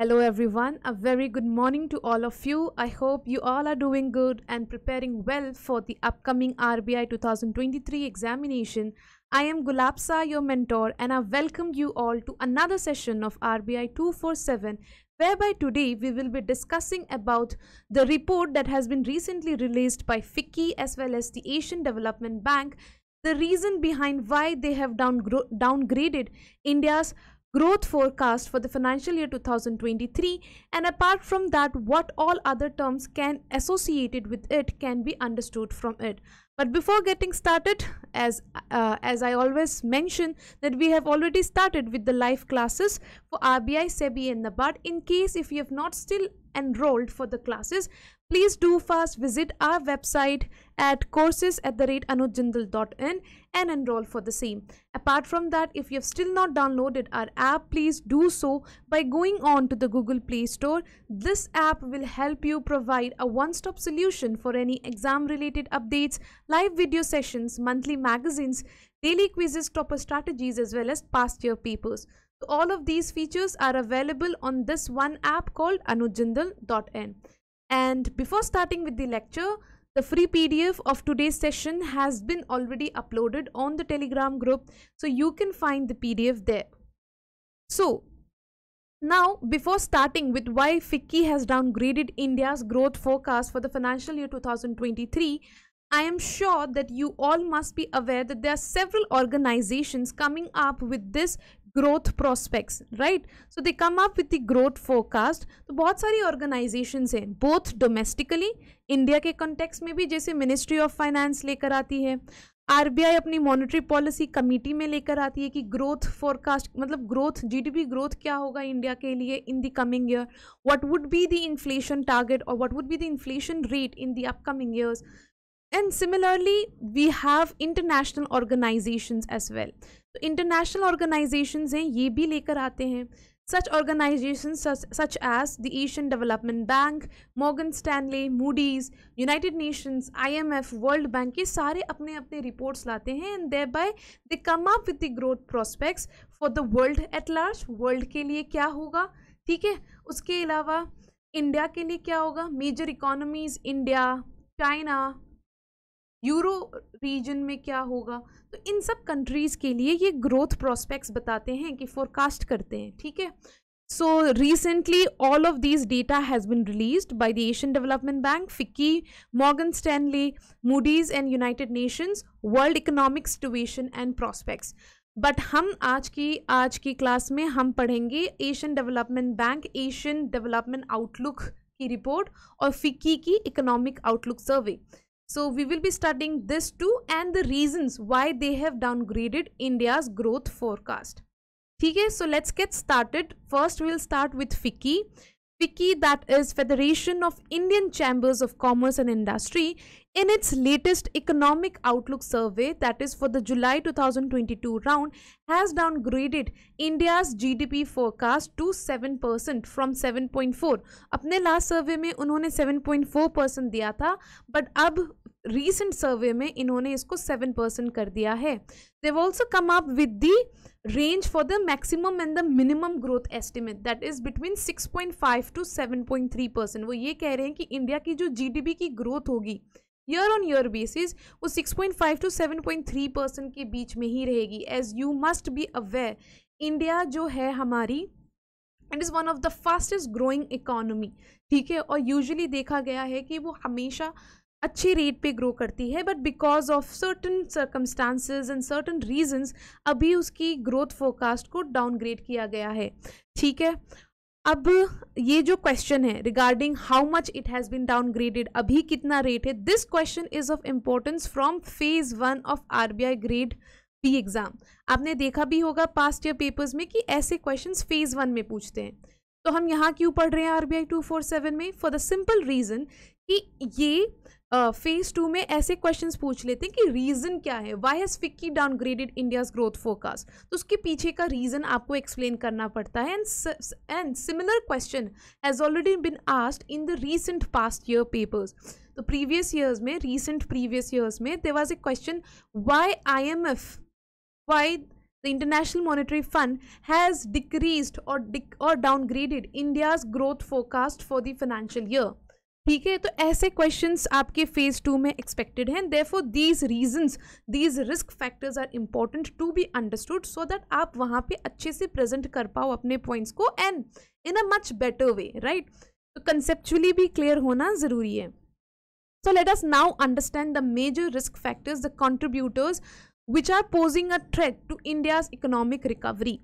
Hello everyone, a very good morning to all of you. I hope you all are doing good and preparing well for the upcoming RBI 2023 examination. I am Gulabsa, your mentor, and I welcome you all to another session of RBI 247 whereby today we will be discussing about the report that has been recently released by FICCI as well as the Asian Development Bank, the reason behind why they have downgraded India's growth forecast for the financial year 2023 and apart from that what all other terms can associated with it can be understood from it but before getting started as uh, as i always mention that we have already started with the live classes for rbi sebi and nabard in case if you have not still enrolled for the classes please do first visit our website at courses at the rate anujindal.in and enroll for the same. Apart from that, if you have still not downloaded our app, please do so by going on to the Google Play Store. This app will help you provide a one-stop solution for any exam-related updates, live video sessions, monthly magazines, daily quizzes, topper strategies, as well as past year papers. all of these features are available on this one app called anujindal.in. And before starting with the lecture, the free PDF of today's session has been already uploaded on the Telegram group. So you can find the PDF there. So now, before starting with why FICCI has downgraded India's growth forecast for the financial year 2023, I am sure that you all must be aware that there are several organizations coming up with this growth prospects right so they come up with the growth forecast तो बहुत सारी organization हैं both domestically India के context में भी जैसे ministry of finance लेकर आती है आरबीआई अपनी मॉनेटरी पॉलिसी कमेटी में लेकर आती है कि ग्रोथ फोरकास्ट मतलब ग्रोथ जीडीपी ग्रोथ क्या होगा इंडिया के लिए in the coming year what would be the inflation target और what would be the inflation rate in the upcoming years and similarly we have international organizations as well तो international organizations हैं ये भी लेकर आते हैं such organizations such, such as the Asian Development Bank, Morgan Stanley, Moody's, United Nations, IMF, World Bank ये सारे अपने अपने reports लाते हैं and thereby they come up with the growth prospects for the world at large world के लिए क्या होगा ठीक है उसके अलावा इंडिया के लिए क्या होगा major economies India China euro region में क्या होगा तो इन सब कंट्रीज़ के लिए ये ग्रोथ प्रोस्पेक्ट्स बताते हैं कि फोरकास्ट करते हैं ठीक है so recently all of this data has been released by the Asian development Bank FICCI Morgan Stanley Moody's and United Nations world economic situation and prospects but हम आज की आज की क्लास में हम पढ़ेंगे Asian development Bank Asian Development Outlook की report और फिक्की की economic outlook survey So we will be studying this too and the reasons why they have downgraded India's growth forecast. Okay, so let's get started. First, we'll start with FICCI. FICCI, that is Federation of Indian Chambers of Commerce and Industry, In its latest economic outlook survey, that is for the July 2022 round, has downgraded India's GDP forecast to 7% from 7.4. apne last survey mein unhone 7.4 diya tha but ab recent survey mein inhone isko 7 kar diya hai है they've also come up with the range for the maximum and the minimum growth estimate that is between 6.5 to 7.3 wo ye keh rahe hain ki india ki jo gdp ki growth hogi year on year basis वो 6.5 to 7.3 percent के बीच में ही रहेगी as you must be aware India जो है हमारी it is one of the fastest growing economy ठीक है और यूजली देखा गया है कि वो हमेशा अच्छी रेट पे ग्रो करती है but because of certain circumstances and certain reasons अभी उसकी ग्रोथ फोकास्ट को डाउनग्रेड किया गया है ठीक है अब ये जो क्वेश्चन है regarding how much it has been downgraded अभी कितना रेट है this question is of importance from phase one of RBI grade B exam आपने देखा भी होगा पास्ट ईयर पेपर्स में कि ऐसे क्वेश्चन फेज़ वन में पूछते हैं तो हम यहाँ क्यों पढ़ रहे हैं R B I two four seven में फॉर द सिंपल रीज़न कि ये फेज टू में ऐसे क्वेश्चंस पूछ लेते हैं कि रीज़न क्या है why has FICCI downgraded India's growth focus तो उसके पीछे का रीज़न आपको एक्सप्लेन करना पड़ता है and and similar question has already been asked in the recent past year papers तो प्रीवियस ईयर्स में रीसेंट प्रीवियस ईयर्स में they was a question why I M F why the International Monetary Fund has decrease और और downgraded India's growth forecast for the financial year ठीक है तो ऐसे questions आपके फेज टू में एक्सपेक्टेड हैं therefore these reasons these risk factors are important to be understood so that आप वहाँ पे अच्छे से प्रेजेंट कर पाओ अपने पॉइंट्स को and in a much better way right तो कंसेप्चुअली भी क्लियर होना ज़रूरी है so let us now understand the major risk factors the contributors which are posing a thread to India's economic recovery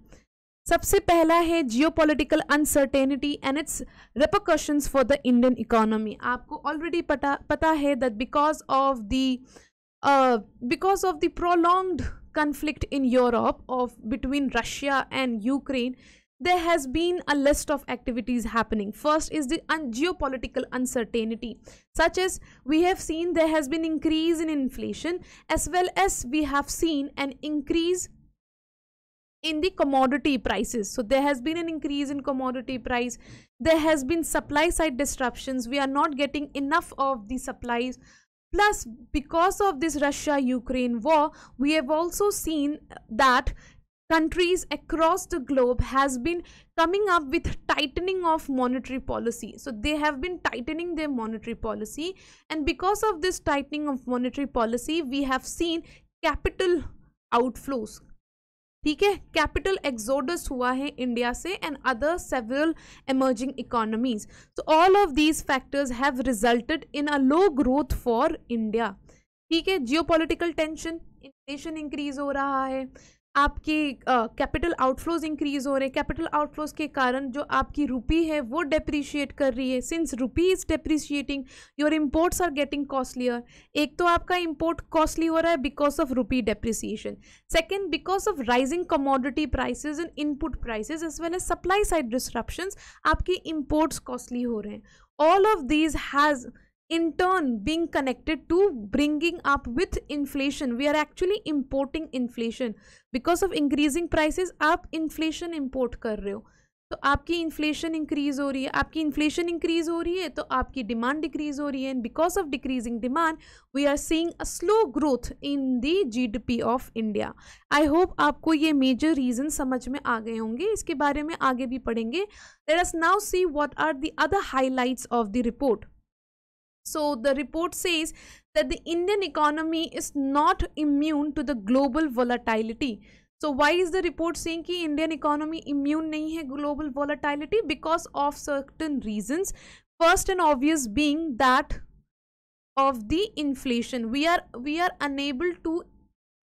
सबसे पहला है geopolitical uncertainty and its repercussion for the Indian economy आपको already पता है that because of the because of the prolonged conflict in Europe of between Russia and Ukraine there has been a list of activities happening first is the geopolitical uncertainty such as we have seen there has been increase in inflation as well as we have seen an increase in the commodity prices so there has been an increase in commodity price there has been supply side disruptions we are not getting enough of the supplies plus because of this russia ukraine war we have also seen that countries across the globe has been coming up with tightening of monetary policy so they have been tightening their monetary policy and because of this tightening of monetary policy we have seen capital outflows ठीक है capital exodus हुआ है India से and other several emerging economies so all of these factors have resulted in a low growth for India ठीक है geopolitical tension inflation increase हो रहा है आपके कैपिटल आउटफ्लोज इंक्रीज हो रहे हैं कैपिटल आउटफ्लोज के कारण जो आपकी रुपी है वो डेप्रीशिएट कर रही है since rupee is depreciating your imports are getting costlier एक तो आपका इम्पोर्ट कॉस्टली हो रहा है because of rupee depreciation second because of rising commodity prices and input prices as well as supply side disruption आपके इम्पोर्ट्स कॉस्टली हो रहे हैं all of these has in turn being connected to bringing up with inflation we are actually importing inflation because of increasing prices आप inflation import कर रहे हो तो आपकी इन्फ्लेशन इंक्रीज हो रही है आपकी इन्फ्लेशन इंक्रीज हो रही है तो आपकी डिमांड डिक्रीज हो रही है and because of decreasing demand we are seeing a slow growth in the GDP of India I hope आपको ये मेजर रीजन समझ में आ गए होंगे इसके बारे में आगे भी पढ़ेंगे let us now see what are the other highlights of the report So the report says that the Indian economy is not immune to the global volatility. So why is the report saying the Indian economy immune नहीं है global volatility because of certain reasons. First and obvious being that of the inflation. We are we are unable to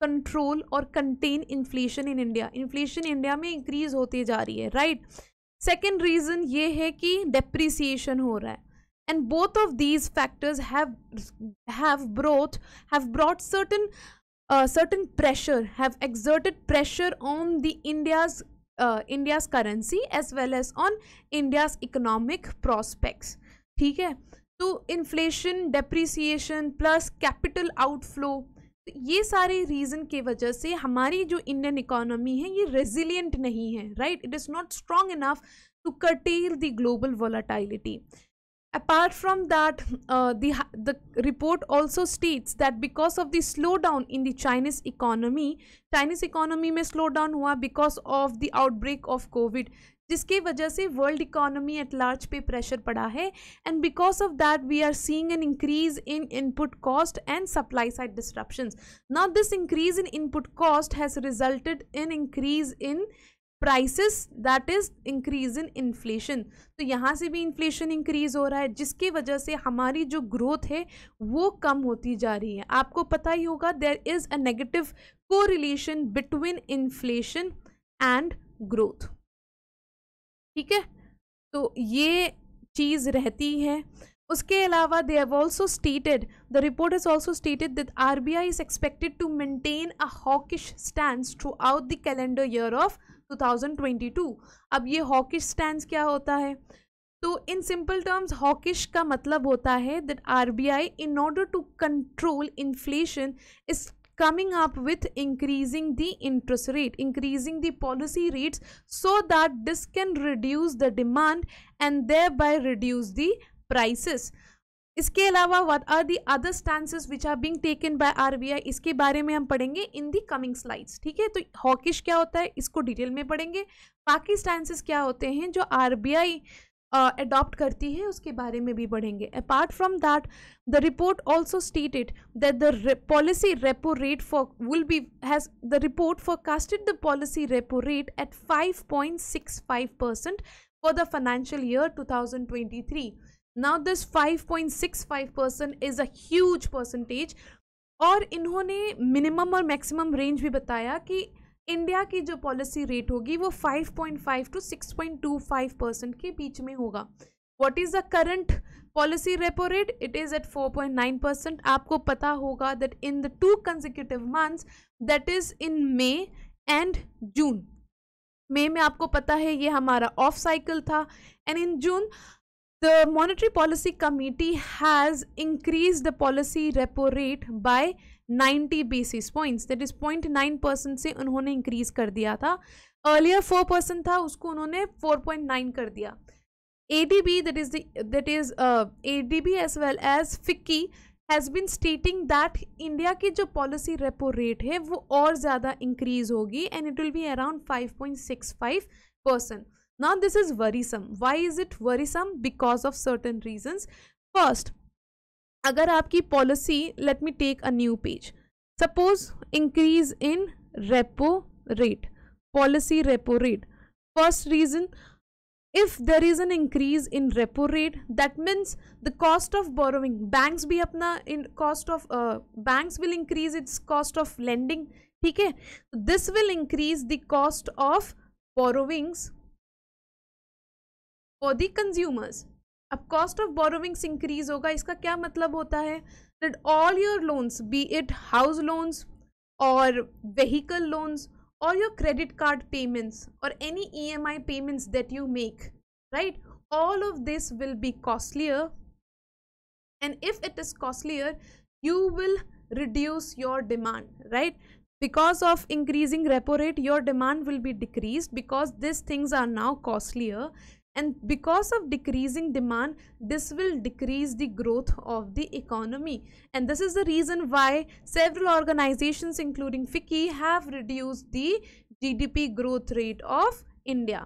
control or contain inflation in India. Inflation in India में increase होती जा right? Second reason ये है कि depreciation हो रहा and both of these factors have have brought have brought certain uh, certain pressure have exerted pressure on the India's uh, India's currency as well as on India's economic prospects ठीक है तो inflation, depreciation plus capital outflow. ये सारे reason के वजह से हमारी जो इंडियन इकोनॉमी है ये रेजिलियंट नहीं है right it is not strong enough to curtail the global volatility apart from that uh, the the report also states that because of the slowdown in the chinese economy chinese economy में slowdown हुआ because of the outbreak of covid जिसके वजह से world economy at large पे pressure पड़ा है and because of that we are seeing an increase in input cost and supply side disruptions. Now this increase in input cost has resulted in increase in prices that is increase in inflation तो यहाँ से भी inflation increase हो रहा है जिसकी वजह से हमारी जो ग्रोथ है वो कम होती जा रही है आपको पता ही होगा there is a negative correlation between inflation and growth ठीक है तो ये चीज़ रहती है उसके अलावा they have also stated the report is also stated that R B I is expected to maintain a hawkish stand throughout the calendar year of 2022 अब ये हॉकिश स्टैंड क्या होता है तो इन सिंपल टर्म्स हॉकिश का मतलब होता है that RBI in order to control inflation is coming up with increasing the interest rate increasing the policy rates so that this can reduce the demand and thereby reduce the prices इसके अलावा what are the other stances which are being taken by RBI इसके बारे में हम पढ़ेंगे इन दी coming slides ठीक है तो हॉकिश क्या होता है इसको डिटेल में पढ़ेंगे बाकी स्टांसेस क्या होते हैं जो आरबीआई अडॉप्ट uh, करती है उसके बारे में भी पढ़ेंगे apart from that the report also stated that the policy repo rate for will be has the report casted the policy repo rate at 5.65 percent for the financial year 2023 now this 5.65 percent is a huge percentage और इन्होंने minimum और maximum range भी बताया कि India की जो policy rate होगी वो 5.5 टू 6.25 परसेंट के बीच में होगा what is the current policy repo rate it is at 4.9 percent आपको पता होगा that in the two consecutive months that is in May and June May में आपको पता है ये हमारा ऑफ साइकिल था and in June the monetary policy committee has increased the policy repo rate by 90 basis points that is 0.9 percent से उन्होंने increase कर दिया था अर्लियर 4 परसेंट था उसको उन्होंने 4.9 kar diya ADB that is the that is uh, ADB as well as fiki has been stating that india ki jo policy repo rate hai wo aur zyada increase hogi and it will be around 5.65 percent Now this is worrisome. Why is it worrisome? Because of certain reasons. First, agar आपकी policy let me take a new page. Suppose increase in repo rate, policy repo rate. First reason, if there is an increase in repo rate that means the cost of borrowing banks bhi apna in cost of uh, banks will increase its cost of lending this will increase the cost of borrowings for the consumers अब cost of borrowings increase होगा इसका क्या मतलब होता है that all your loans be it house loans और vehicle loans और your credit card payments और any E M I payments that you make right all of this will be costlier and if it is costlier you will reduce your demand right because of increasing repo rate your demand will be decrease because this things are now costlier and because of decreasing demand this will decrease the growth of the economy and this is the reason why several organizations including FICCI have reduced the GDP growth rate of India.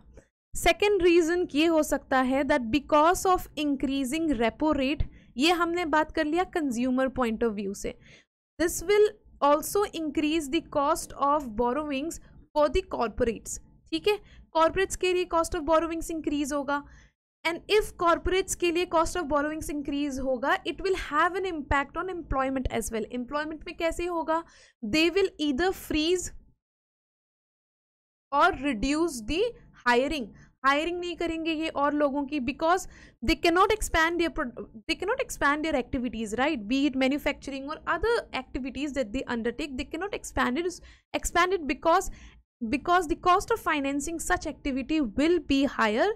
Second reason ये हो सकता है that because of increasing repo rate ये हमने बात कर लिया consumer point of view से this will also increase the cost of borrowings for the corporates ठीक है कॉर्पोरेट्स के लिए कॉस्ट ऑफ बोरोविंग्स इंक्रीज होगा एंड इफ कॉर्पोरेट्स के लिए कॉस्ट ऑफ बोरोविंग्स इंक्रीज होगा it will have an impact on employment as well employment में कैसे होगा दे विल ईदर फ्रीज और रिड्यूस दी हायरिंग हायरिंग नहीं करेंगे ये और लोगों की because they cannot expand their they cannot expand their activities right be it manufacturing और other activities that they undertake they cannot expand expand because because the cost of financing such activity will be higher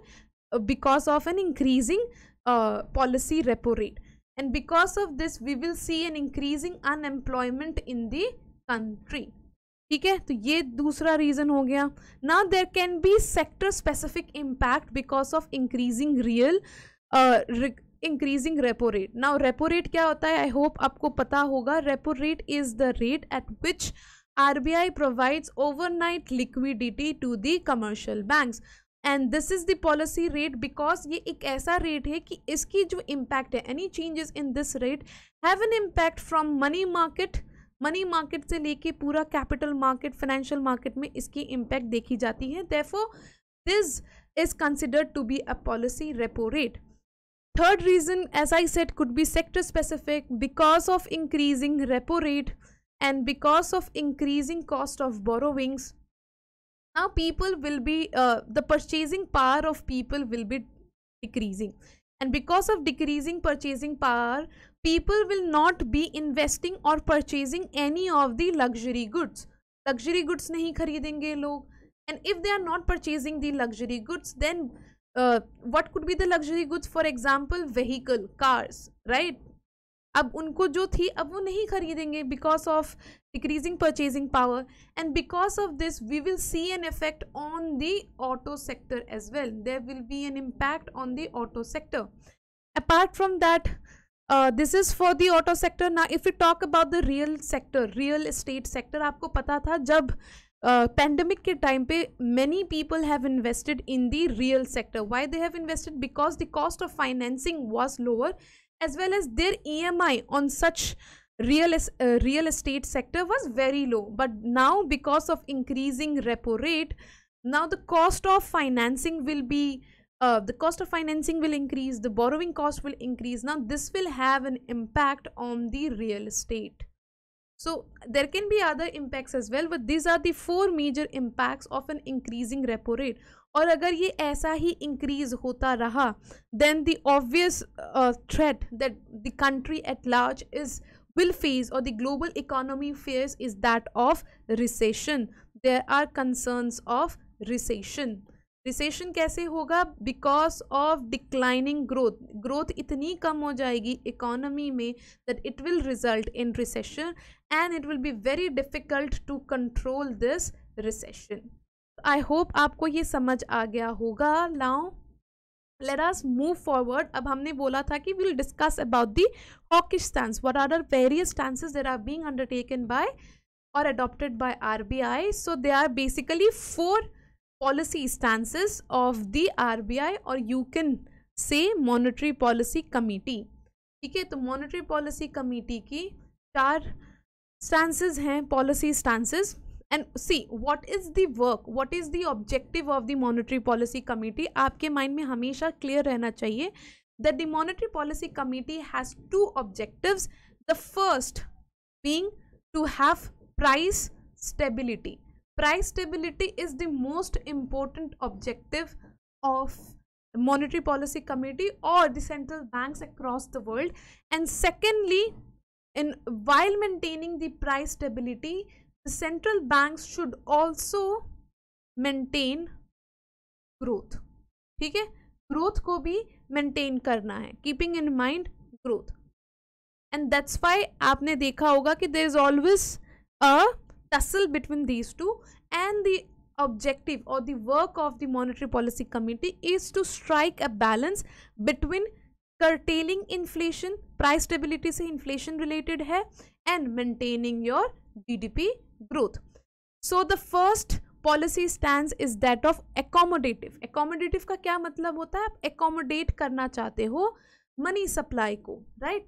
uh, because of an increasing uh, policy repo rate and because of this we will see an increasing unemployment in the country ठीक है तो ये दूसरा reason हो गया ना there can be sector specific impact because of increasing real increasing repo rate repo repo rate क्या होता है आई होप आपको पता होगा repo rate is the rate at which RBI provides overnight liquidity to the commercial banks. And this is the policy rate because ये एक ऐसा rate है कि इसकी जो impact है any changes in this rate have an impact from money market money market से लेके पूरा capital market financial market में इसकी impact देखी जाती है therefore this is considered to be a policy repo rate third reason as I said could be sector specific because of increasing repo rate and because of increasing cost of borrowings now people will be uh, the purchasing power of people will be decreasing and because of decreasing purchasing power people will not be investing or purchasing any of the luxury goods luxury goods nahi kharidenge log and if they are not purchasing the luxury goods then uh, what could be the luxury goods for example vehicle cars right अब उनको जो थी अब वो नहीं खरीदेंगे because of decreasing purchasing power and because of this we will see an effect on the auto sector as well there will be an impact on the auto sector apart from that this is for the auto sector ना if you talk about the real sector real estate sector आपको पता था जब pandemic uh, के time पे many people have invested in the real sector Y they have invested because the cost of financing was lower as well as their EMI on such real, uh, real estate sector was very low. But now because of increasing repo rate, now the cost of financing will be uh, the cost of financing will increase, the borrowing cost will increase. Now, this will have an impact on the real estate. So, there can be other impacts as well, but these are the four major impacts of an increasing repo rate. और अगर ये ऐसा ही increase होता रहा then the obvious threat that the country at large is will face or the global economy face is that of recession there are concerns of recession recession कैसे होगा because of declining growth growth इतनी कम हो जाएगी economy में that it will result in recession and it will be very difficult to control this recession I hope आपको ये समझ आ गया होगा लाओ लेटस मूव फॉरवर्ड अब हमने बोला था कि we'll discuss about the hawkish stand what are are various stand there are being undertaken by or adopted by R B I so they are basically four policy stand of the R B I or you can say monetary policy committee ठीक है तो monetary policy committee की चार stand हैं policy stand And see what is the work, what is the objective of the monetary policy committee? Policy mind आपके mind में हमेशा clear that the monetary policy committee has two objectives the first being to have price stability price stability is the most important objective of monetary policy committee or the central banks across the world and secondly in while maintaining the price stability the central banks should also maintain growth ठीक है growth को भी maintain करना है keeping in mind growth and that's why आपने देखा होगा कि there is always a tussle between these two and the objective or the work of the monetary policy committee is to strike a balance between curtailing inflation price stability से inflation related है and maintaining your GDP growth so the first policy stand is that of accommodative accommodative का क्या मतलब होता है आप accommodate करना चाहते हो मनी सप्लाई को राइट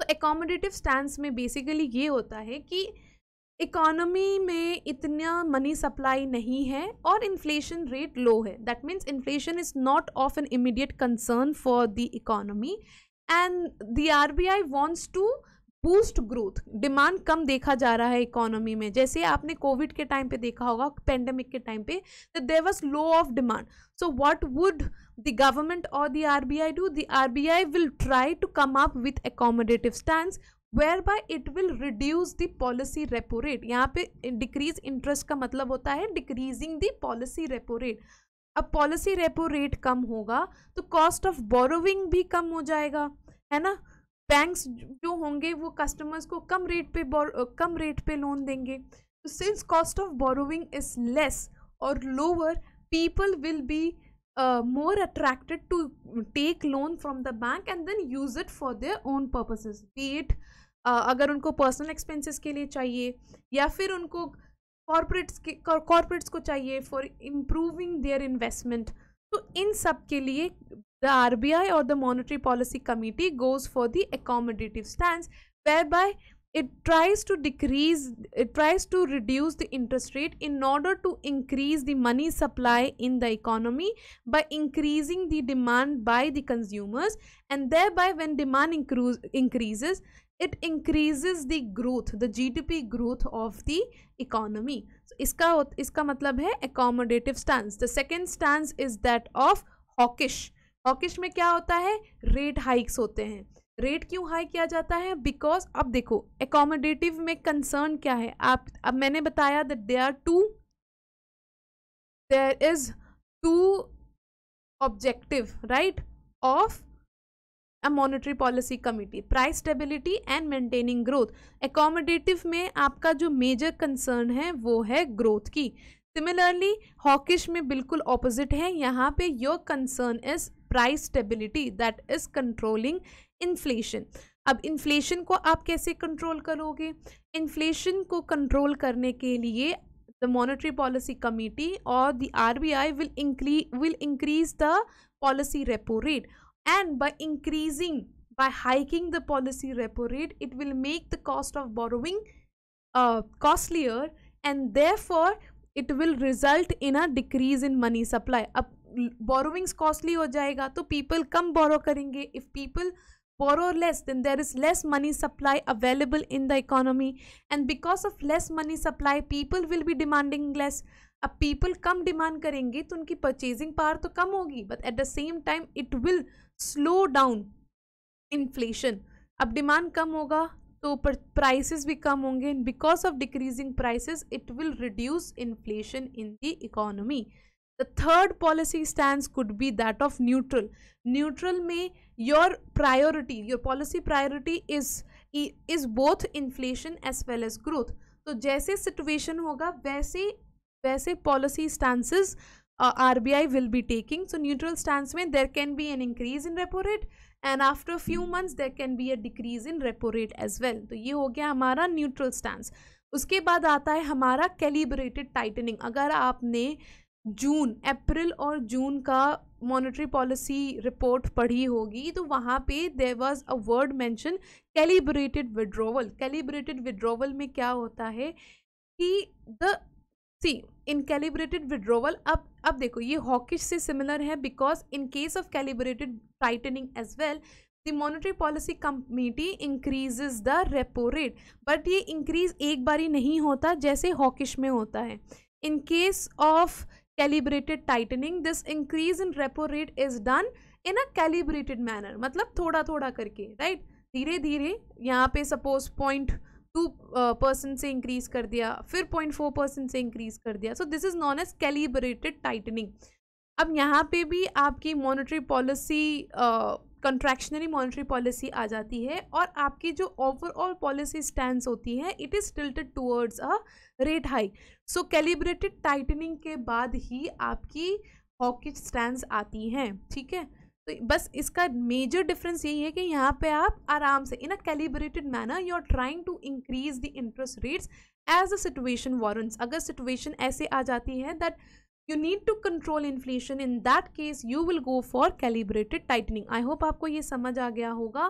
तो एकोमोडेटिव स्टैंड में बेसिकली ये होता है कि इकोनॉमी में इतना मनी सप्लाई नहीं है और इन्फ्लेशन रेट लो है that means inflation is not of an immediate concern for the economy and the R B I wants to boost growth demand कम देखा जा रहा है इकोनॉमी में जैसे आपने कोविड के टाइम पे देखा होगा पेंडेमिक के टाइम पे there was low of demand so what would the government or the R B I do the R B I will try to come up with accommodative stand whereby it will reduce the policy repo rate यहाँ पे decrease interest का मतलब होता है decreasing the policy repo rate अब policy repo rate कम होगा तो कॉस्ट ऑफ बोरोविंग भी कम हो जाएगा है ना बैंक्स जो होंगे वो कस्टमर्स को कम रेट पे कम रेट पे लोन देंगे तो since cost of borrowing is less or lower people will be more attracted to take loan from the bank and then use it for their own purposes debt अगर उनको personal expenses के लिए चाहिए या फिर उनको कॉरपोरेट्स के corporates को चाहिए फॉर इम्प्रूविंग देयर इन्वेस्टमेंट तो इन सब के लिए The RBI or the Monetary Policy Committee goes for the accommodative stance whereby it tries to decrease it tries to reduce the interest rate in order to increase the money supply in the economy by increasing the demand by the consumers and thereby when demand increases it increases the growth the gdp growth of the economy so iska iska matlab hai accommodative stance the second stance is that of hawkish hawkish में क्या होता है rate hikes होते हैं rate क्यों high किया जाता है बिकॉज अब देखो एकोमोडेटिव में कंसर्न क्या है आप अब मैंने बताया that they are two there is two objective right of a monetary policy committee price stability and maintaining growth accommodative में आपका जो मेजर कंसर्न है वो है ग्रोथ की सिमिलरली हॉकिश में बिल्कुल ऑपोजिट है यहाँ पे your concern is Price stability that is controlling inflation. अब इन्फ्लेशन को आप कैसे कंट्रोल करोगे इन्फ्लेशन को कंट्रोल करने के लिए the monetary policy committee or the RBI will increase will increase the policy repo rate and by increasing by hiking the policy repo rate it will make the cost of borrowing uh, costlier and therefore it will result in a decrease in money supply अब borrowings costly हो जाएगा तो people कम borrow करेंगे if people borrow less then there is less money supply available in the economy and because of less money supply people will be demanding less अब people कम demand करेंगे तो उनकी परचेजिंग पावर तो कम होगी but at the same time it will slow down inflation अब demand कम होगा तो प्राइसेस भी कम होंगे and because of decreasing prices it will reduce inflation in the economy the third policy stance could be that of neutral neutral may your priority your policy priority is is both inflation as well as growth तो जैसे situation होगा वैसे वैसे policy stances R B I will be taking so neutral stance में there can be an increase in repo rate and after few months there can be a decrease in repo rate as well तो ये हो गया हमारा neutral stance उसके बाद आता है हमारा कैलिब्रेटेड टाइटनिंग अगर आपने जून अप्रैल और जून का मॉनेटरी पॉलिसी रिपोर्ट पढ़ी होगी तो वहाँ पे there was a word mention calibrated withdrawal calibrated withdrawal में क्या होता है कि the see in calibrated withdrawal अब अब देखो ये हॉकिश से सिमिलर है because in case of calibrated tightening as well the monetary policy committee increases the repo rate but ये इंक्रीज एक बारी नहीं होता जैसे हॉकिश में होता है in case of calibrated tightening this increase in repo rate is done in a calibrated manner मतलब थोड़ा थोड़ा करके राइट धीरे धीरे यहाँ पे सपोज पॉइंट टू परसेंट से इंक्रीज कर दिया फिर पॉइंट फोर परसेंट से इंक्रीज कर दिया so this is known as calibrated tightening अब यहाँ पे भी आपकी monetary policy contractionary monetary policy आ जाती है और आपकी जो ओवरऑल पॉलिसी स्टैंड होती है it is tilted towards a rate high so calibrated tightening के बाद ही आपकी हॉकी स्टैंड आती हैं ठीक है तो बस इसका मेजर डिफरेंस यही है कि यहाँ पे आप आराम से in a calibrated manner you are trying to increase the interest rates as a situation warrants अगर सिचुएशन ऐसे आ जाती है that you need to control inflation in that case you will go for calibrated tightening I hope आपको ये समझ आ गया होगा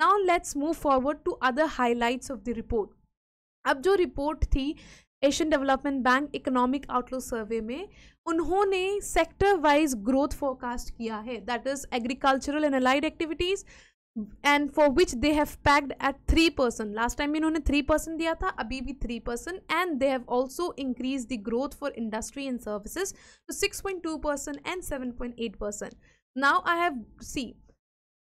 now let's move forward to other highlights of the report अब जो रिपोर्ट थी Asian development bank economic outlook survey में उन्होंने सेक्टर वाइज ग्रोथ फोरकास्ट किया है that is agricultural and allied activities and for which they have packed at three percent last time इन्होंने three percent दिया था अभी भी three percent and they have also increase the growth for industry and services six point two percent and seven point eight percent now I have see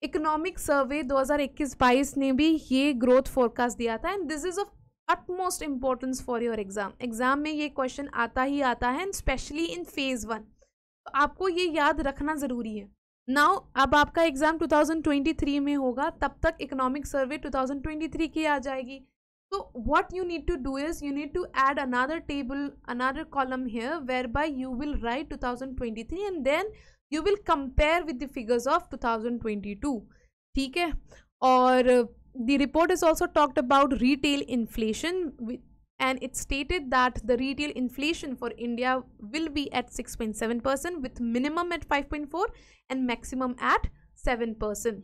economic survey दो हजार इक्कीस बाईस ने भी ये ग्रोथ फोरकास्ट दिया था and this is of utmost importance for your exam exam में ये क्वेश्चन आता ही आता है and especially in phase one तो आपको ये याद रखना ज़रूरी है नाउ अब आपका एग्जाम 2023 में होगा तब तक इकोनॉमिक सर्वे 2023 की आ जाएगी तो what you need to do is you need to add another table another column here whereby you will write 2023 and then you will compare with the figures of 2022 ठीक है और the report is also talked about retail inflation with and it stated that the retail inflation for India will be at 6.7% with minimum at 5.4 and maximum at 7%.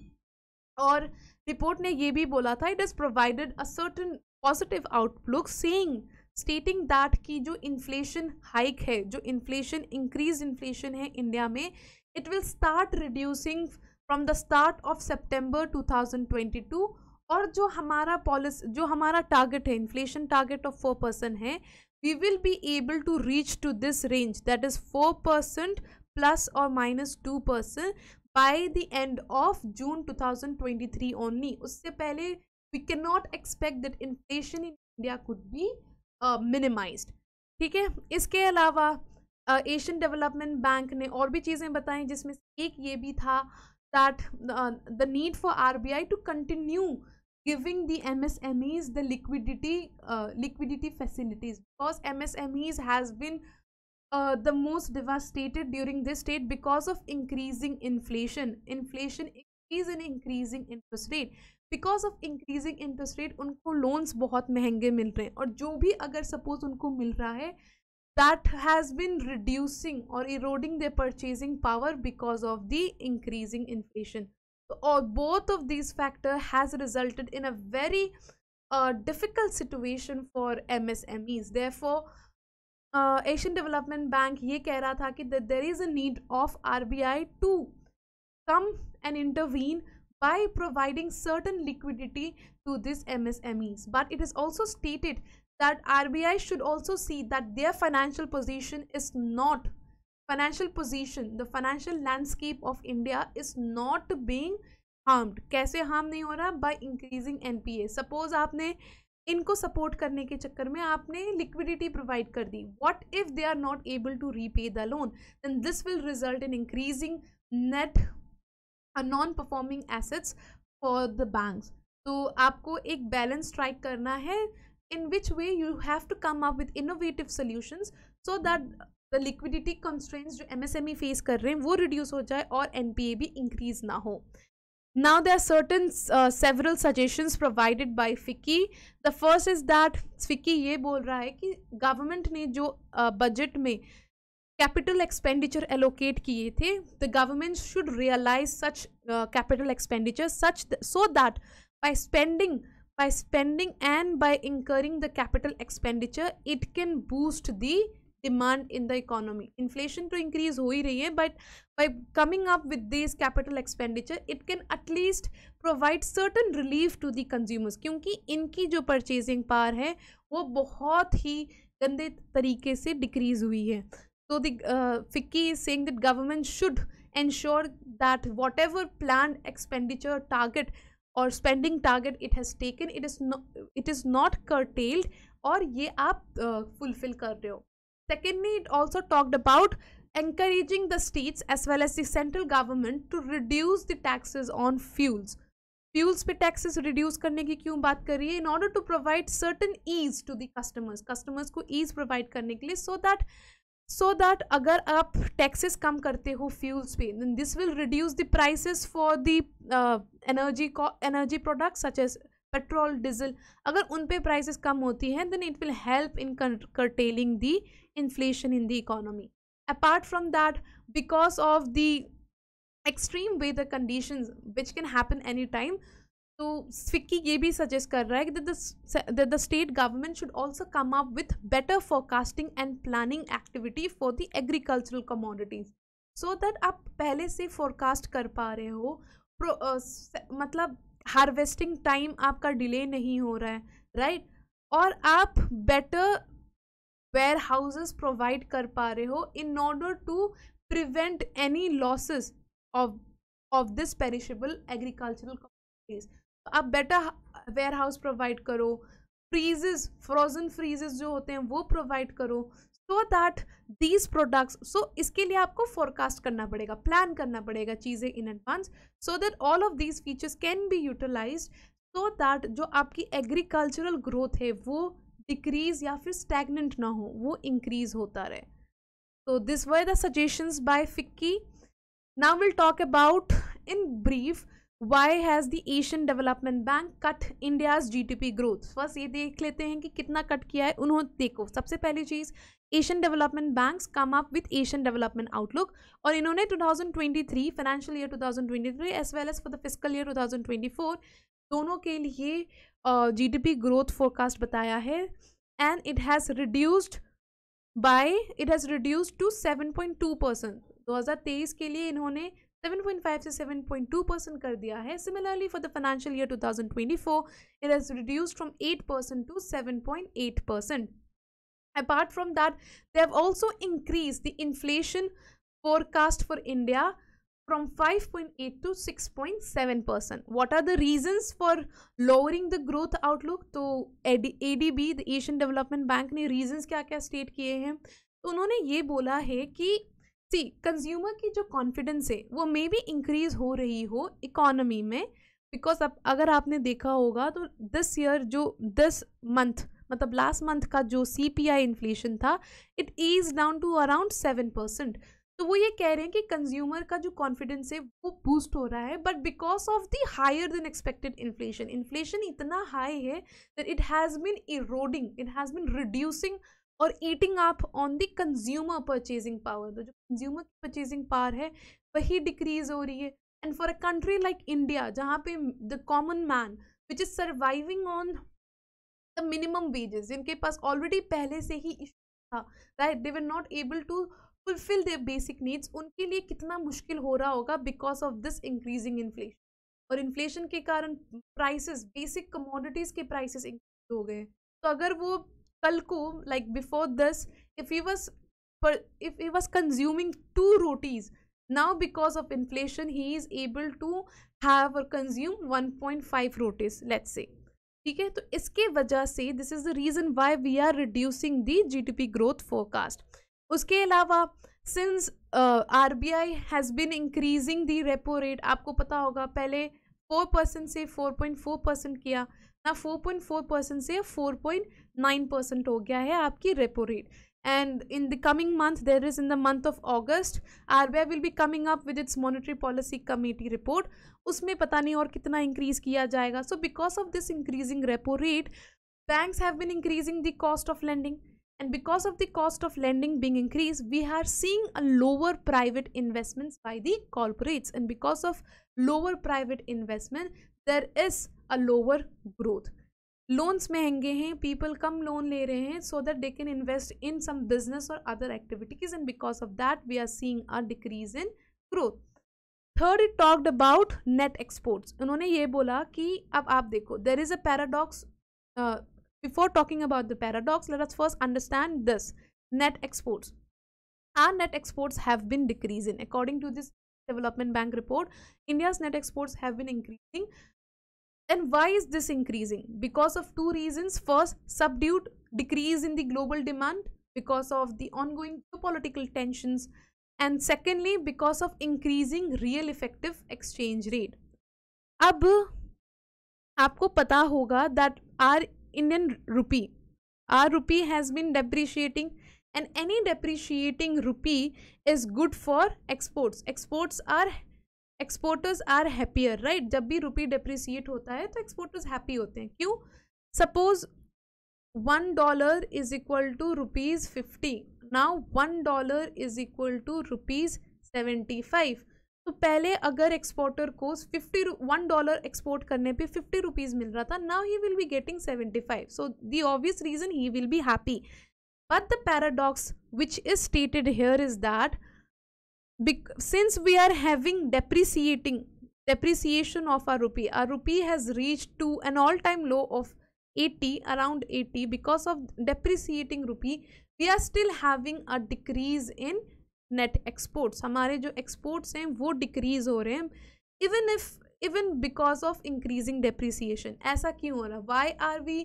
और report ने ये भी बोला था it is provided a certain positive outlook saying stating that कि जो inflation hike है जो इन्फ्लेशन इंक्रीज इन्फ्लेशन है इंडिया में it will start reducing from the start of September 2022 और जो हमारा पॉलिस जो हमारा टारगेट है inflation target of four percent है we will be able to reach to this range that is four percent plus or minus two percent by the end of June 2023 only उससे पहले we can not expect that inflation in India could be minimise ठीक है इसके अलावा Asian development bank ने और भी चीज़ें बताई जिसमें एक ये भी था that the need for R B I to continue giving the MSMEs the liquidity uh, liquidity facilities because MSMEs has been uh, the most devastated during this state because of increasing inflation inflation is an increasing interest rate because of increasing interest rate उनको loans बहुत महंगे मिल रहे हैं और जो भी अगर suppose उनको मिल रहा है that has been reducing or eroding the purchasing power because of the increasing inflation or both of these factor has resulted in a very uh, difficult situation for MSMEs. Therefore, uh, Asian Development Bank ये कह that there is a need of RBI to come and intervene by providing certain liquidity to these MSMEs. But it is also stated that RBI should also see that their financial position is not financial position the financial landscape of India is not being harmed कैसे harm नहीं हो रहा by increasing NPA suppose आपने इनको support करने के चक्कर में आपने लिक्विडिटी प्रोवाइड कर दी what if they are not able to repay the loan then this will result in increasing net non performing assets for the banks तो आपको एक बैलेंस स्ट्राइक करना है in which way you have to come up with innovative solutions so that the liquidity constraints जो MSME face e कर रहे हैं वो रिड्यूस हो जाए और एनपीए भी इंक्रीज ना हो now they are certain several suggestions provided by FICCI the first is that FICCI ये बोल रहा है कि गवर्नमेंट ने जो बजट uh, में कैपिटल एक्सपेंडिचर एलोकेट किए थे the government should realise such capital expenditure such so that by spending by spending and by incurring the capital expenditure it can boost the demand in the economy inflation तो increase हो ही रही है but by coming up with this capital expenditure it can at least provide certain relief to the consumers क्योंकि इनकी जो purchasing पार है वो बहुत ही गंदे तरीके से डिक्रीज हुई है तो the FICCI is saying that government should ensure that whatever plan expenditure target और spending target it has taken it is it is not curtailed और ये आप फुलफिल uh, कर रहे हो Secondly, it also talked about encouraging the states as well as the central government to reduce the taxes on fuels. Fuels pe taxes reduce karne ki kyun baat kar rahi hai? In order to provide certain ease to the customers. Customers ko ease provide karne ke liye so that so that agar aap taxes kam karte ho fuels pe then this will reduce the prices for the uh, energy energy products such as petrol diesel अगर उन पे prices कम होती हैं then it will help in the inflation in the economy apart from that because of the extreme weather condition which can happen any time तो फिक्की ये भी suggest कर रहा है कि the state government should also come up with better forecasting and planning activity for the agricultural commodities so that आप पहले से फोरकास्ट कर पा रहे हो प्रो, uh, मतलब हार्वेस्टिंग टाइम आपका डिले नहीं हो रहा है राइट right? और आप बेटर वेयर हाउसेस प्रोवाइड कर पा रहे हो in order to prevent any losses of of this perishable agricultural communities आप बेटर वेयर हाउस प्रोवाइड करो फ्रीजेज फ्रोजन फ्रीजेज जो होते हैं वो प्रोवाइड करो so so that these products so इसके लिए आपको फोरकास्ट करना पड़ेगा प्लान करना पड़ेगा चीज़ें in advance so that all of these features can be utilize so that जो आपकी एग्रीकल्चरल ग्रोथ है वो डिक्रीज या फिर स्टैगनेंट ना हो वो इंक्रीज होता रहे तो this were the suggestions by FICCI now will talk about in brief why has the Asian Development Bank cut India's GDP growth? First ये देख लेते हैं कि कितना कट किया है उन्होंने देखो सबसे पहली चीज़ Asian development Bank come up with Asian Development Outlook और इन्होंने 2023 financial year two thousand twenty three as well as for the physical year two thousand twenty four दोनों के लिए G D P growth forecast बताया है and it has reduced by it has reduced to seven point two percent दो हज़ार तेईस के लिए इन्होंने 7.5 से 7.2 परसेंट कर दिया है similarly for the financial year 2024 it has reduced from 8 percent to 7.8 percent apart from that they have also increased the inflation forecast for india from 5.8 to 6.7 percent what are the reasons for lowering the growth outlook तो adb the asian development bank ने reasons क्या क्या state किए हैं तो उन्होंने ये बोला है कि सी कंज्यूमर की जो कॉन्फिडेंस है वो मे बी इंक्रीज हो रही हो इकोनॉमी में बिकॉज अब अगर आपने देखा होगा तो दिस ईयर जो दिस मंथ मतलब लास्ट मंथ का जो सी पी आई इन्फ्लेशन था it is down to around seven percent तो वो ये कह रहे हैं कि कंज्यूमर का जो कॉन्फिडेंस है वो बूस्ट हो रहा है but because of the higher than expected inflation inflation इतना हाई है that it has been eroding it has been reducing और ईटिंग आप on the consumer purchasing power तो जो कंज्यूमर की परचेजिंग पावर है वही डिक्रीज हो रही है and for a country like India जहाँ पे the common man which is surviving on the minimum wages जिनके पास ऑलरेडी पहले से ही इशू था right they were not able to fulfil their basic needs उनके लिए कितना मुश्किल हो रहा होगा because of this increasing inflation और इन्फ्लेशन के कारण प्राइसेस बेसिक कमोडिटीज़ के प्राइसेस इंक्रीज हो गए तो अगर वो before this if he was पर if he was consuming two rotis now because of inflation he is able to have और consume one point five rotis let's say ठीक है तो इसके वजह से this is the reason why we are reducing D P growth forecast उसके अलावा since R B I has been increasing the repo rate आपको पता होगा पहले फोर परसेंट से फोर पॉइंट फोर परसेंट किया ना फोर पॉइंट फोर परसेंट से फोर पॉइंट नाइन परसेंट हो गया है आपकी repo rate and in the coming month there is in the month of August R B I will be coming up with its monetary policy committee report उसमें पता नहीं और कितना increase किया जाएगा so because of this increasing repo rate banks have been increasing the cost of lending and because of the cost of lending Bing increase we are seeing a lower private investments by the corporates and because of lower private investment there is a lower growth loans महंगे हैं people कम loan ले रहे हैं so that they can invest in some business और other activities and because of that we are seeing a decrease in growth third it talked about net exports उन्होंने ये बोला कि अब आप देखो there is a paradox before talking about the paradox let us first understand this net exports our net exports have been decreasing according to this development bank report India's net exports have been increasing And why is this increasing? Because of two reasons. First, subdued decrease in the global demand because of the ongoing geopolitical tensions. And secondly, because of increasing real effective exchange rate. अब आपको पता होगा that our Indian rupee, our rupee has been depreciating and any depreciating rupee is good for exports. Exports are exporters are happier right जब भी रुपी depreciate होता है तो exporters happy होते हैं क्यों suppose one dollar is equal to rupees fifty now one dollar is equal to rupees seventy five तो पहले अगर एक्सपोर्टर को फिफ्टी वन डॉलर एक्सपोर्ट करने पे फिफ्टी रुपीज़ मिल रहा था now he will be getting seventy five so the obvious reason he will be happy but the paradox which is stated here is that since we are having depreciating depreciation of our rupee our rupee has reached to an all time low of 80 around 80 because of depreciating rupee we are still having a decrease in net exports hamare jo exports hain wo decrease ho rahe hain even if even because of increasing depreciation aisa kyun ho raha why are we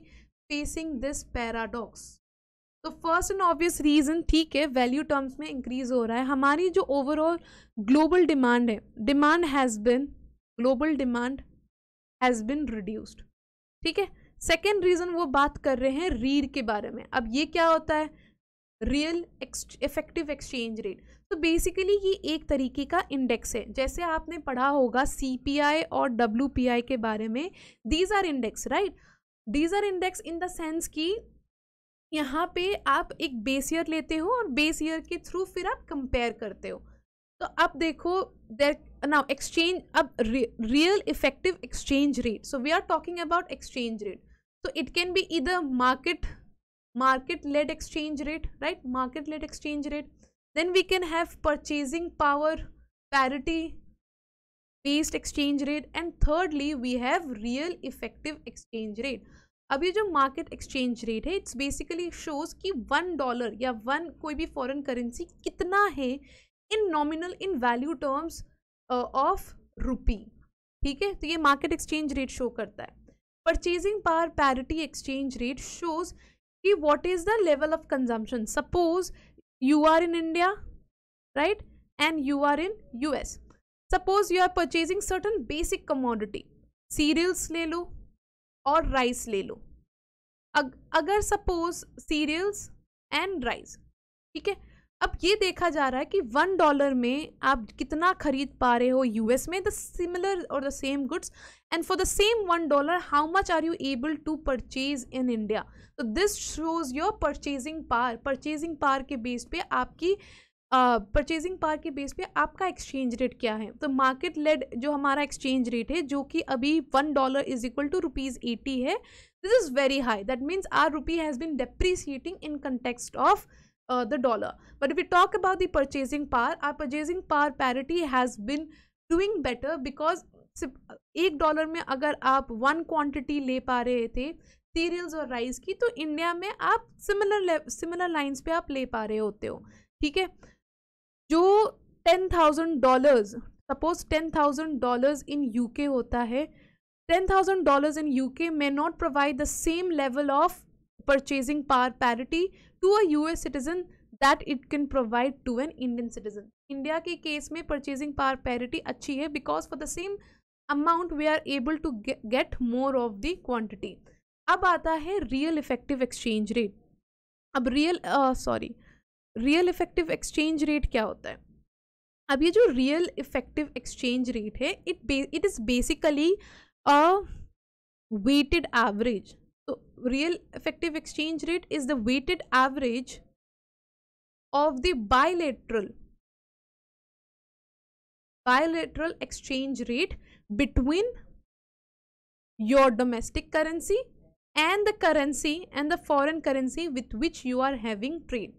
facing this paradox तो first and obvious reason ठीक है value terms में increase हो रहा है हमारी जो overall global demand है demand has been global demand has been reduced ठीक है सेकेंड रीज़न वो बात कर रहे हैं रीड के बारे में अब ये क्या होता है रियल इफेक्टिव एक्सचेंज रेट तो बेसिकली ये एक तरीके का इंडेक्स है जैसे आपने पढ़ा होगा सीपीआई और डब्ल्यूपीआई के बारे में these are index right these are index in the sense कि यहाँ पे आप एक बेस ईयर लेते हो और बेस ईयर के थ्रू फिर आप कंपेयर करते हो तो अब देखो देर नाउ एक्सचेंज अब real effective exchange rate so we are talking about exchange rate तो इट कैन बी इधर market market let exchange rate right market let exchange rate then we can have purchasing power parity based exchange rate and thirdly we have real effective exchange rate अभी जो market exchange rate है it's basically shows कि one dollar या one कोई भी foreign currency कितना है in nominal in value terms of rupee ठीक है तो ये मार्केट एक्सचेंज रेट शो करता है purchasing power parity exchange rate shows कि what is the level of consumption suppose you are in India right and you are in U S suppose you are purchasing certain basic commodity cereals ले लो और rice ले लो अग, अगर suppose serials and rice ठीक है अब ये देखा जा रहा है कि वन डॉलर में आप कितना खरीद पा रहे हो यूएस में द सिमिलर और the same goods and for the same one dollar how much are you able to purchase in India तो this shows your purchasing par purchasing par के बेस पे आपकी परचेजिंग पावर के base पे आपका exchange rate क्या है तो मार्केट लेड जो हमारा एक्सचेंज रेट है जो कि अभी one dollar is equal to rupees eighty है this is very high that means our rupee has been depreciating in context of the dollar but we talk about about purchasing par our purchasing par parity has been doing better because सिर्फ एक dollar में अगर आप one quantity ले पा रहे थे serials और राइस की तो इंडिया में आप सिमिलर सिमिलर लाइन्स पे आप ले पा रहे होते हो ठीक है जो ten thousand dollars suppose ten thousand dollars in U K होता है ten thousand dollars in U K may not provide the same level of purchasing power parity to a U S citizen that it can provide to an Indian citizen India के case में purchasing power parity अच्छी है because for the same amount we are able to get more of the quantity अब आता है real effective exchange rate अब real sorry uh, real effective exchange rate क्या होता है अब ये जो रियल इफेक्टिव एक्सचेंज रेट है it it is basically a weighted average तो real effective exchange rate is the weighted average of the bilateral bilateral exchange rate between your domestic currency and the currency and the foreign currency with which you are having trade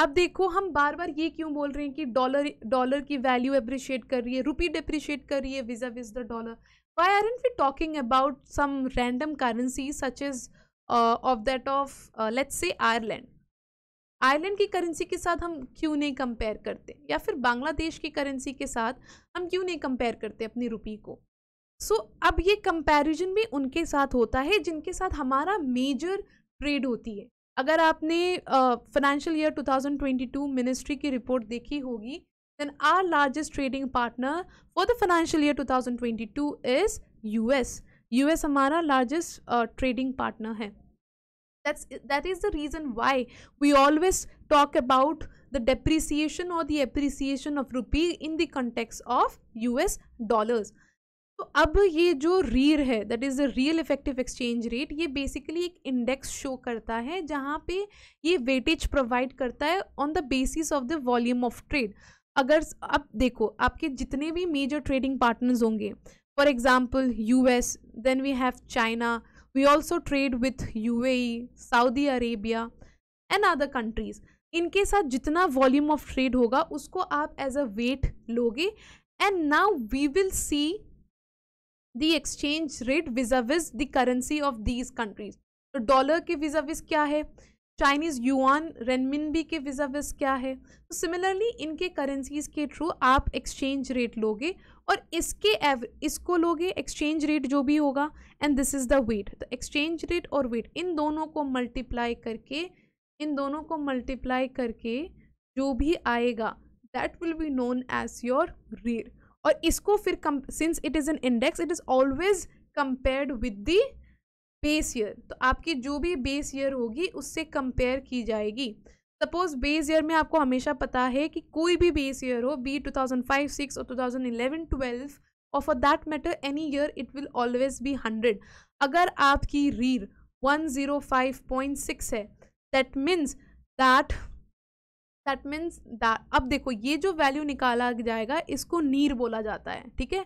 अब देखो हम बार बार ये क्यों बोल रहे हैं कि dollar dollar की वैल्यू अप्रिशिएट कर रही है रुपी डिप्रिशिएट कर रही है vis-a-vis the dollar why are इंट we talking about some random currency such is of that of let's say Ireland Ireland की करेंसी के साथ हम क्यों नहीं कंपेयर करते या फिर बांग्लादेश की करेंसी के साथ हम क्यों नहीं कंपेयर करते अपनी रुपी को सो so, अब ये कंपैरिजन भी उनके साथ होता है जिनके साथ हमारा मेजर ट्रेड होती है अगर आपने फाइनेंशियल ईयर 2022 मिनिस्ट्री की रिपोर्ट देखी होगी then our largest trading partner for the financial year 2022 is US US हमारा लार्जेस्ट ट्रेडिंग पार्टनर है that's that is the reason why we always talk about the depreciation और the appreciation of rupee in the context of US dollars तो अब ये जो REER है that is the real effective exchange rate ये basically एक index show करता है जहाँ पे ये वेटेज प्रोवाइड करता है on the basis of the volume of trade अगर अब देखो आपके जितने भी मेजर ट्रेडिंग पार्टनर्स होंगे for example U S then we have China we also trade with U A Saudi Arabia and other countries इनके साथ जितना वॉल्यूम ऑफ ट्रेड होगा उसको आप एज अ वेट लोगे and now we will see the exchange rate vis-a-vis the currency of these countries तो dollar के vis-a-vis क्या है चाइनीज़ युआन भी के विजाविज क्या है तो सिमिलरली इनके करेंसीज़ के थ्रू आप एक्सचेंज रेट लोगे और इसके एव इसको लोगे एक्सचेंज रेट जो भी होगा and this is the weight तो एक्सचेंज रेट और वेट इन दोनों को मल्टीप्लाई करके इन दोनों को मल्टीप्लाई करके जो भी आएगा that will be known as your rate और इसको फिर since it is an index it is always compared with the base year तो आपकी जो भी बेस ईयर होगी उससे कंपेयर की जाएगी सपोज बेस ईयर में आपको हमेशा पता है कि कोई भी बेस ईयर हो बी 2005 6 और 2011 12 और for that matter any year it will always be 100 अगर आपकी रीर 105.6 है that means that that means that अब देखो ये जो वैल्यू निकाला जाएगा इसको नीर बोला जाता है ठीक है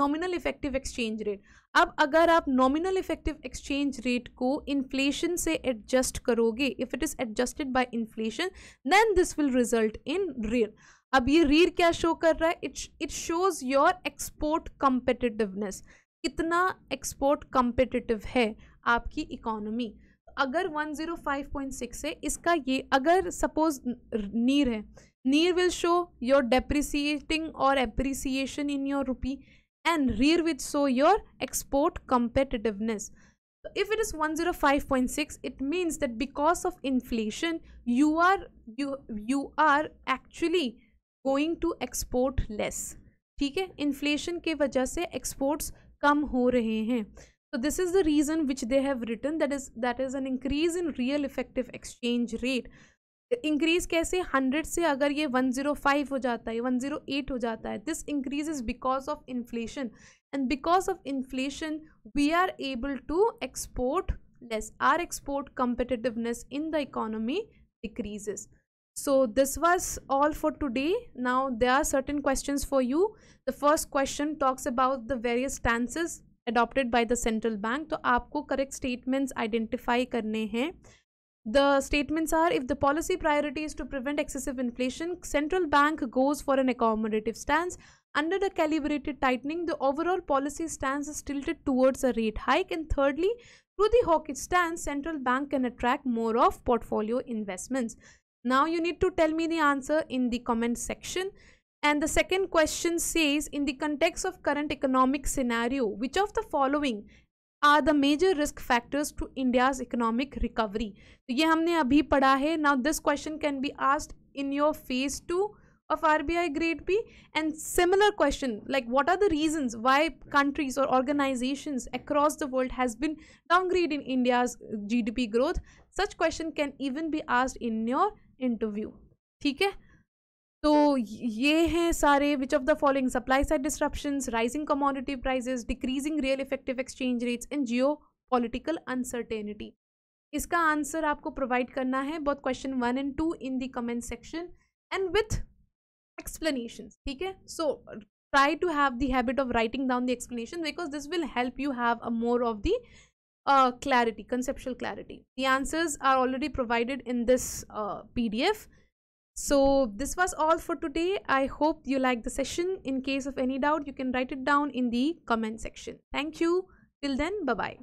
नॉमिनल इफेक्टिव एक्सचेंज रेट अब अगर आप नॉमिनल इफेक्टिव एक्सचेंज रेट को इन्फ्लेशन से एडजस्ट करोगे if it is adjusted by inflation then this will result in REER अब ये रीर क्या शो कर रहा है it it shows your export competitiveness कितना एक्सपोर्ट कम्पिटिटिव है आपकी इकोनॉमी अगर 105.6 है इसका ये अगर सपोज नीर है NEER will show your depreciating और appreciation in your rupee and REER which show your export competitiveness if it is 105.6 it means that because of inflation you are you you are actually going to export less ठीक है inflation के वजह से exports कम हो रहे हैं So this is the reason which they have written that is that is an increase in real effective exchange rate. Increase? कैसे 100 से अगर 105 हो 108 हो जाता है because of inflation and because of inflation we are able to export less our export competitiveness in the economy decreases so this was all for today now there are certain questions for you the first question talks about the various stances adopted by the central bank to आपको correct statements identify करने हैं The statements are if the policy priority is to prevent excessive inflation, central bank goes for an accommodative stance. Under the calibrated tightening, the overall policy stance is tilted towards a rate hike. And thirdly, through the hawkish stance, central bank can attract more of portfolio investments. Now you need to tell me the answer in the comment section. And the second question says, in the context of current economic scenario, which of the following are the major risk factors to India's economic recovery? तो ये हमने अभी पढ़ा है now this question can be asked in your of RBI grade B and similar question like what are the reasons why countries or organizations across the world has been downgrading India's GDP growth such question can even be asked in your interview ठीक है तो ये हैं सारे which of the following supply side disruption rising commodity prices decreasing real effective exchange rates in geopolitical uncertainty इसका answer आपको provide करना है बहुत question one and two in the comment section and with explanation ठीक है so try to have the habit of writing down the explanation because this will help you have a more of the clarity conceptual clarity the answers are already provided in this P D F So this was all for today. I hope you liked the session. In case of any doubt, you can write it down in the comment section. Thank you. Till then, bye-bye.